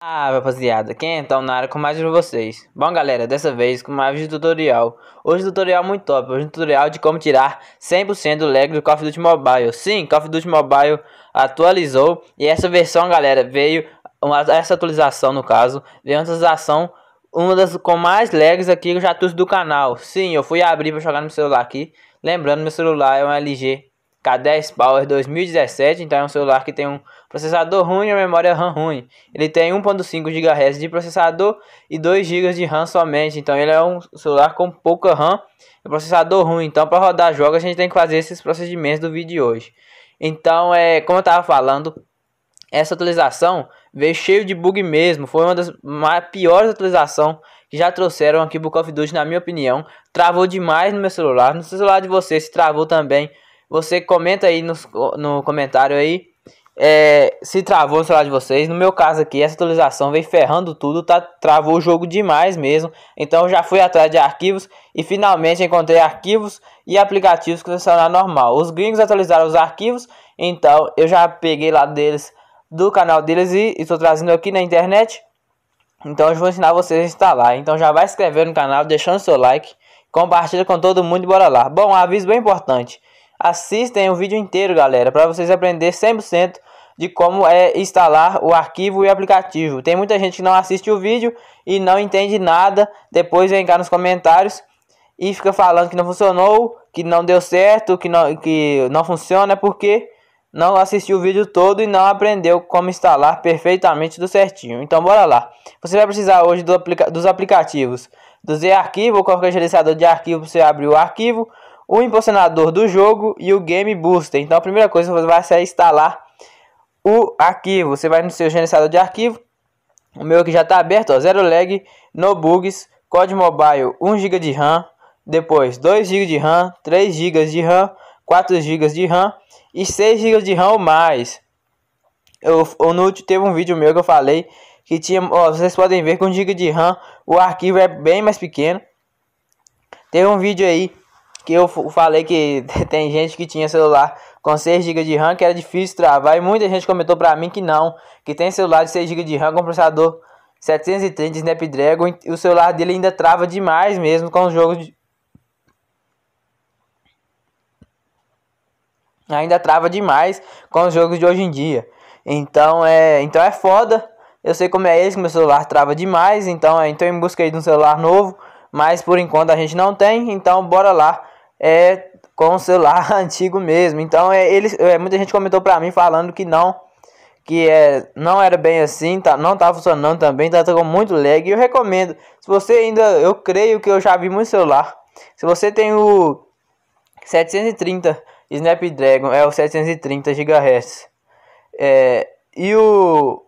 Ah, rapaziada, quem então na área com mais de vocês. Bom, galera, dessa vez com mais um tutorial. Hoje um tutorial é muito top, hoje é um tutorial de como tirar 100% do lag do Call of Duty Mobile. Sim, Call of Duty Mobile atualizou e essa versão, galera, veio uma, essa atualização no caso, veio uma atualização uma das com mais lags aqui que eu já trouxe do canal. Sim, eu fui abrir para jogar no celular aqui, lembrando meu celular é um LG K10 Power 2017, então é um celular que tem um processador ruim e uma memória RAM ruim. Ele tem 1.5 GHz de processador e 2 GB de RAM somente, então ele é um celular com pouca RAM e processador ruim. Então para rodar jogos a gente tem que fazer esses procedimentos do vídeo de hoje. Então, é, como eu estava falando, essa atualização veio cheio de bug mesmo. Foi uma das piores atualizações que já trouxeram aqui pro Call of Duty, na minha opinião. Travou demais no meu celular. No celular de vocês se travou também. Você comenta aí no, no comentário aí é, se travou o celular de vocês. No meu caso aqui, essa atualização veio ferrando tudo, tá? Travou o jogo demais mesmo. Então já fui atrás de arquivos e finalmente encontrei arquivos e aplicativos que funcionaram normal. Os gringos atualizaram os arquivos, então eu já peguei lá deles, do canal deles e estou trazendo aqui na internet. Então eu vou ensinar vocês a instalar. Então já vai se inscrever no canal, deixando seu like, compartilha com todo mundo e bora lá. Bom, um aviso bem importante. Assistem o vídeo inteiro, galera, para vocês aprenderem 100% de como é instalar o arquivo e o aplicativo. Tem muita gente que não assiste o vídeo e não entende nada, depois vem cá nos comentários e fica falando que não funcionou, que não deu certo, que não, que não funciona é porque não assistiu o vídeo todo e não aprendeu como instalar perfeitamente do certinho. Então bora lá. Você vai precisar hoje do aplica dos aplicativos do Z-Arquivo, qualquer gerenciador de arquivo, você abre o arquivo, o impulsionador do jogo e o Game Booster. Então a primeira coisa que você vai ser instalar o arquivo. Você vai no seu gerenciador de arquivo. O meu aqui já está aberto, ó, zero lag, no bugs, código mobile 1 GB de RAM, depois 2 GB de RAM, 3 GB de RAM, 4 GB de RAM e 6 GB de RAM ou mais. Eu, eu, no, teve um vídeo meu que eu falei que tinha, ó, vocês podem ver com 1 GB de RAM o arquivo é bem mais pequeno. Teve um vídeo aí que eu falei que tem gente que tinha celular com 6 GB de RAM que era difícil travar e muita gente comentou para mim que não, que tem celular de 6 GB de RAM com processador 730 Snapdragon e o celular dele ainda trava demais mesmo com os jogos de... ainda trava demais com os jogos de hoje em dia. Então é, então é foda. Eu sei como é esse, que meu celular trava demais, então é, então busca busquei de um celular novo, mas por enquanto a gente não tem, então bora lá é com o celular antigo mesmo. Então é, ele, é, muita gente comentou pra mim falando que não, que é, não era bem assim, tá, não tá funcionando também, tá, tá com muito lag. E eu recomendo, se você ainda, eu creio que eu já vi muito celular. Se você tem o 730 Snapdragon, é o 730 GHz. É, e o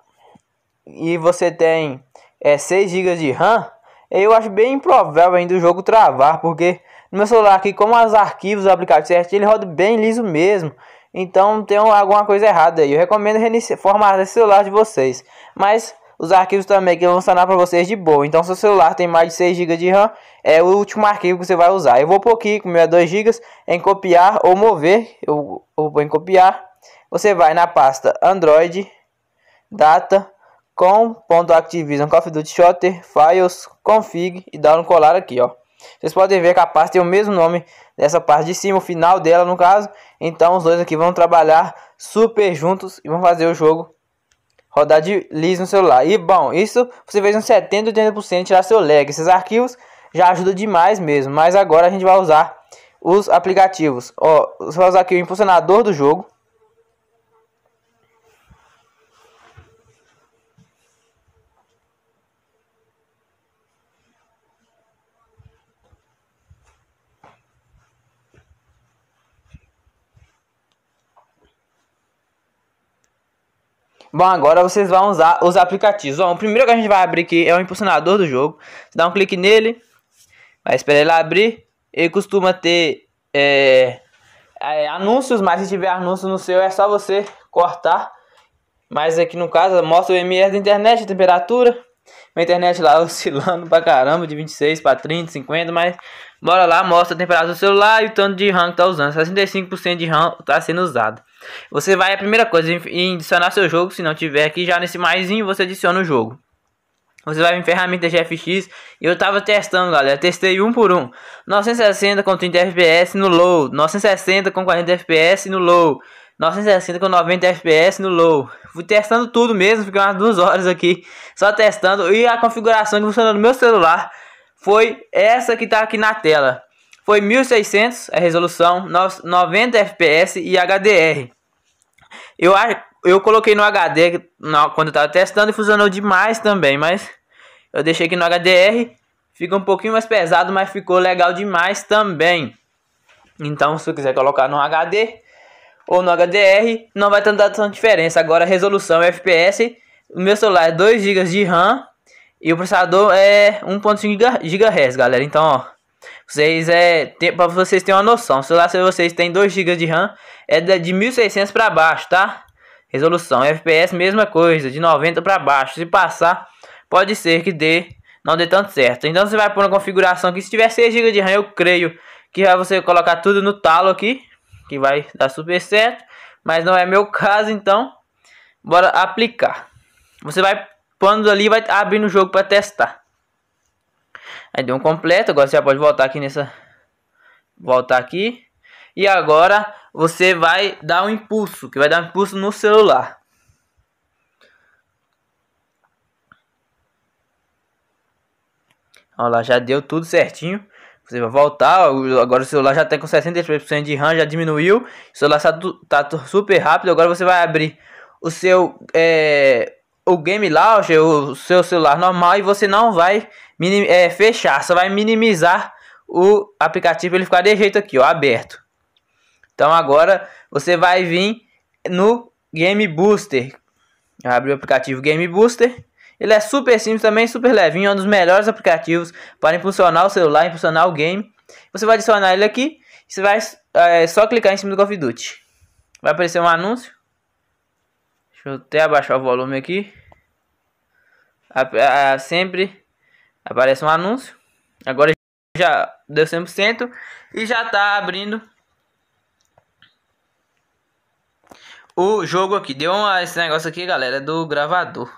e você tem é, 6 GB de RAM, eu acho bem improvável ainda o jogo travar, porque no meu celular aqui, como os arquivos do aplicativo certo, ele roda bem liso mesmo. Então tem alguma coisa errada aí. Eu recomendo reiniciar, formatar esse celular de vocês. Mas os arquivos também que vão funcionar para vocês de boa. Então, seu celular tem mais de 6 GB de RAM, é o último arquivo que você vai usar. Eu vou por aqui, com meu é 2 GB, em copiar ou mover. Eu, eu vou em copiar. Você vai na pasta Android, Data, ponto Activision Coffee Duty Shooter, Files, Config e dá um colar aqui, ó. Vocês podem ver que a parte tem o mesmo nome dessa parte de cima, o final dela no caso. Então os dois aqui vão trabalhar super juntos e vão fazer o jogo rodar de liso no celular. E bom, isso você fez um 70, 80% tirar seu lag. Esses arquivos já ajuda demais mesmo, mas agora a gente vai usar os aplicativos. Ó, você vai usar aqui o impulsionador do jogo. Bom, agora vocês vão usar os aplicativos. Ó, o primeiro que a gente vai abrir aqui é o impulsionador do jogo. Você dá um clique nele, vai esperar ele abrir. Ele costuma ter é, é, anúncios, mas se tiver anúncio no seu é só você cortar. Mas aqui no caso mostra o MR da internet, a temperatura, minha internet lá oscilando pra caramba, de 26 para 30, 50, mas bora lá, mostra a temperatura do celular e o tanto de RAM que tá usando. 65% de RAM tá sendo usado. Você vai, a primeira coisa, em adicionar seu jogo, se não tiver aqui já nesse maisinho, você adiciona o jogo. Você vai em ferramenta GFX e eu tava testando, galera. Testei um por um. 960 com 30 FPS no low, 960 com 40 FPS no low, 960 com 90 fps no low. Fui testando tudo mesmo, fiquei umas duas horas aqui só testando. E a configuração que funcionou no meu celular foi essa que tá aqui na tela. Foi 1600 é a resolução, 90 fps e HDR. Eu, eu coloquei no HD quando eu tava testando e funcionou demais também, mas eu deixei aqui no HDR. Fica um pouquinho mais pesado, mas ficou legal demais também. Então, se você quiser colocar no HD, ou no HDR, não vai ter tanta diferença. Agora resolução FPS, o meu celular é 2 GB de RAM e o processador é 1.5 GHz, galera. Então, ó, vocês é para vocês terem uma noção, o celular se vocês têm 2 GB de RAM é de 1600 para baixo, tá? Resolução FPS mesma coisa, de 90 para baixo. Se passar, pode ser que dê não dê tanto certo. Então você vai pôr uma configuração que se tiver 6 GB de RAM, eu creio que vai você colocar tudo no talo aqui que vai dar super certo, mas não é meu caso, então bora aplicar. Você vai pondo ali, vai abrindo o jogo para testar. Aí deu um completo, agora você já pode voltar aqui nessa voltar aqui. E agora você vai dar um impulso, que vai dar um impulso no celular. Olha lá, já deu tudo certinho. Você vai voltar, agora o celular já tem tá com 63% de RAM, já diminuiu. O celular está tá, tá super rápido, agora você vai abrir o seu é, o game launcher, o seu celular normal e você não vai minim, é, fechar, só vai minimizar o aplicativo ele ficar de jeito aqui, ó, aberto. Então agora você vai vir no Game Booster. Abre o aplicativo Game Booster. Ele é super simples também, super levinho, é um dos melhores aplicativos para impulsionar o celular, impulsionar o game. Você vai adicionar ele aqui, você vai é, só clicar em cima do Call of Duty. Vai aparecer um anúncio. Deixa eu até abaixar o volume aqui. A, a, sempre aparece um anúncio. Agora já deu 100% e já está abrindo o jogo aqui. Deu uma, esse negócio aqui, galera, do gravador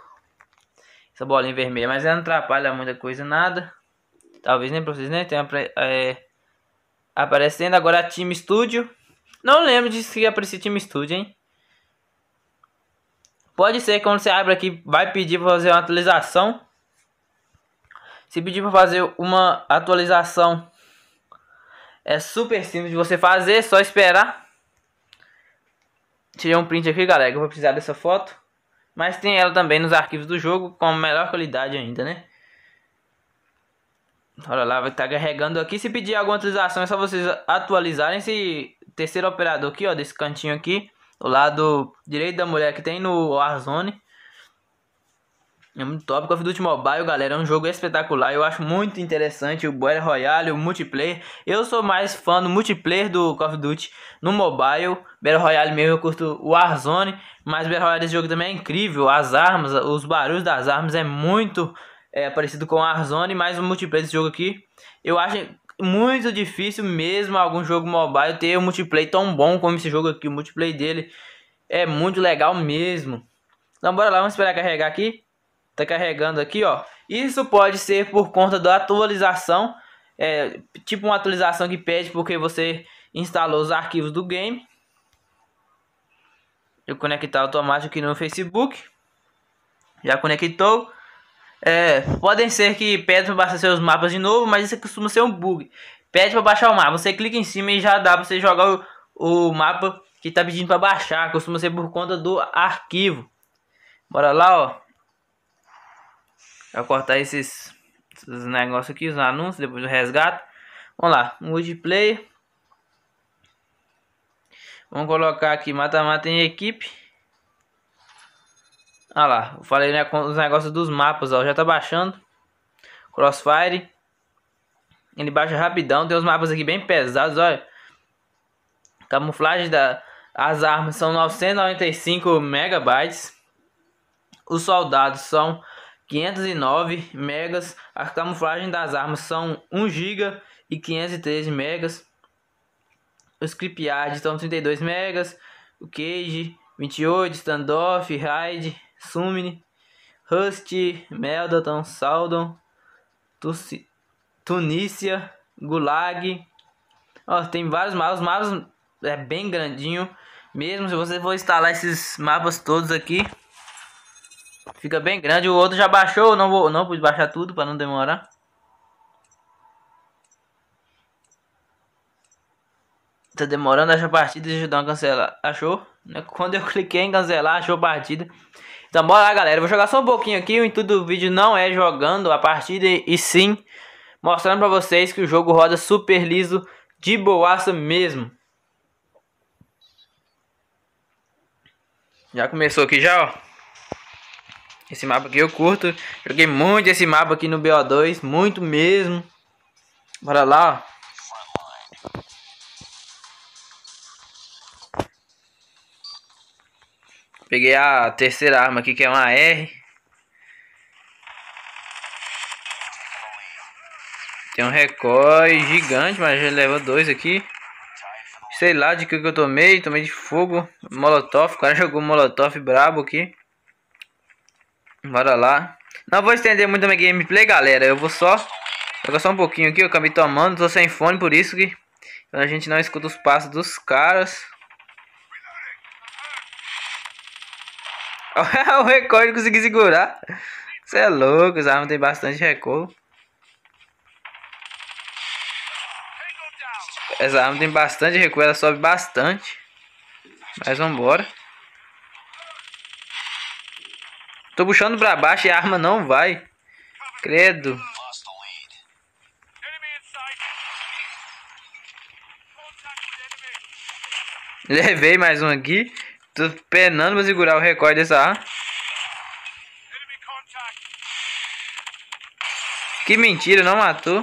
essa bolinha vermelha, mas ela não atrapalha muita coisa, nada. Talvez nem pra vocês nem né? tenham é, aparecendo. Agora a Team Studio. Não lembro de se aparecer Team Studio, hein? Pode ser que quando você abre aqui, vai pedir pra fazer uma atualização. Se pedir pra fazer uma atualização, é super simples de você fazer, só esperar. Tirei um print aqui, galera, eu vou precisar dessa foto. Mas tem ela também nos arquivos do jogo com melhor qualidade ainda, né? Olha lá, vai estar tá carregando aqui. Se pedir alguma atualização é só vocês atualizarem esse terceiro operador aqui, ó, desse cantinho aqui. do lado direito da mulher que tem no Warzone. É muito top. Call of Duty Mobile, galera, é um jogo espetacular. Eu acho muito interessante o Battle Royale, o multiplayer. Eu sou mais fã do multiplayer do Call of Duty no mobile. Battle Royale mesmo eu curto o Warzone. Mas Battle Royale desse jogo também é incrível. As armas, os barulhos das armas é muito é, parecido com o Warzone. Mas o multiplayer desse jogo aqui, eu acho muito difícil mesmo algum jogo mobile ter um multiplayer tão bom como esse jogo aqui. O multiplayer dele é muito legal mesmo. Então bora lá, vamos esperar carregar aqui. Tá carregando aqui, ó. Isso pode ser por conta da atualização. É, tipo uma atualização que pede porque você instalou os arquivos do game. Eu conectar automático aqui no Facebook. Já conectou. É, podem ser que pede para baixar seus mapas de novo, mas isso costuma ser um bug. Pede para baixar o mapa, você clica em cima e já dá para você jogar o, o mapa que está pedindo para baixar. Costuma ser por conta do arquivo. Bora lá, ó. Vou cortar esses, esses negócios aqui, os anúncios, depois do resgate Vamos lá, multiplayer. Vamos colocar aqui mata-mata em equipe. Ah lá, eu falei né, os negócios dos mapas, ó, já tá baixando. Crossfire. Ele baixa rapidão, tem os mapas aqui bem pesados, olha. Camuflagem da as armas são 995 megabytes. Os soldados são 509 megas, a camuflagem das armas são 1 GB e 513 megas. os script yard são 32 megas, o cage 28, standoff, raid, sumine, rust, meldaton, saldon, Tusi, tunícia, gulag. Ó, tem vários mapas, mapas é bem grandinho mesmo se você for instalar esses mapas todos aqui Fica bem grande. O outro já baixou. Não vou, não vou baixar tudo para não demorar. Tá demorando essa partida. Deixa eu dar uma cancelar. Achou? É quando eu cliquei em cancelar, achou partida. Então bora lá, galera. vou jogar só um pouquinho aqui. O intuito do vídeo não é jogando a partida e sim mostrando para vocês que o jogo roda super liso de boaça mesmo. Já começou aqui já, ó. Esse mapa aqui eu curto. Joguei muito esse mapa aqui no BO2. Muito mesmo. Bora lá, ó. Peguei a terceira arma aqui, que é uma R. Tem um recoil gigante, mas já leva dois aqui. Sei lá de que, que eu tomei. Tomei de fogo. Molotov. O cara jogou molotov brabo aqui. Bora lá. Não vou estender muito a minha gameplay, galera. Eu vou só jogar só um pouquinho aqui. Eu acabei tomando, tô sem fone, por isso que a gente não escuta os passos dos caras. É o recorde consegui segurar. Você é louco, os armas tem bastante recuo. Essa arma tem bastante recuo, ela sobe bastante. Mas vambora. Tô puxando pra baixo e a arma não vai. Credo. Levei mais um aqui. Tô penando pra segurar o recorde dessa arma. Que mentira, não matou.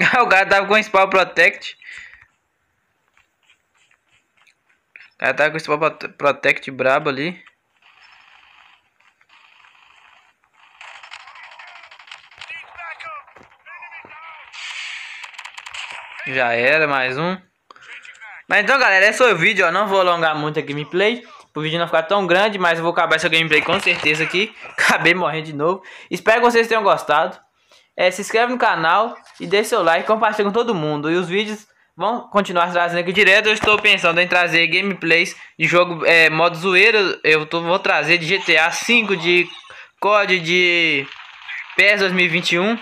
o cara tava com spawn protect. Ela tá com esse Protect brabo ali. Já era, mais um. Mas então, galera, esse foi o vídeo, ó. Não vou alongar muito a gameplay. O vídeo não ficar tão grande, mas eu vou acabar essa gameplay com certeza aqui. Acabei morrendo de novo. Espero que vocês tenham gostado. É, se inscreve no canal e deixe seu like, compartilha com todo mundo. E os vídeos Vamos continuar trazendo aqui direto. Eu estou pensando em trazer gameplays de jogo é, modo zoeiro. Eu tô, vou trazer de GTA V, de COD, de PES 2021.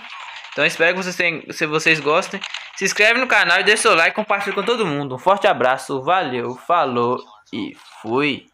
Então espero que vocês, tenham, se vocês gostem. Se inscreve no canal e deixa seu like e compartilha com todo mundo. Um forte abraço, valeu, falou e fui.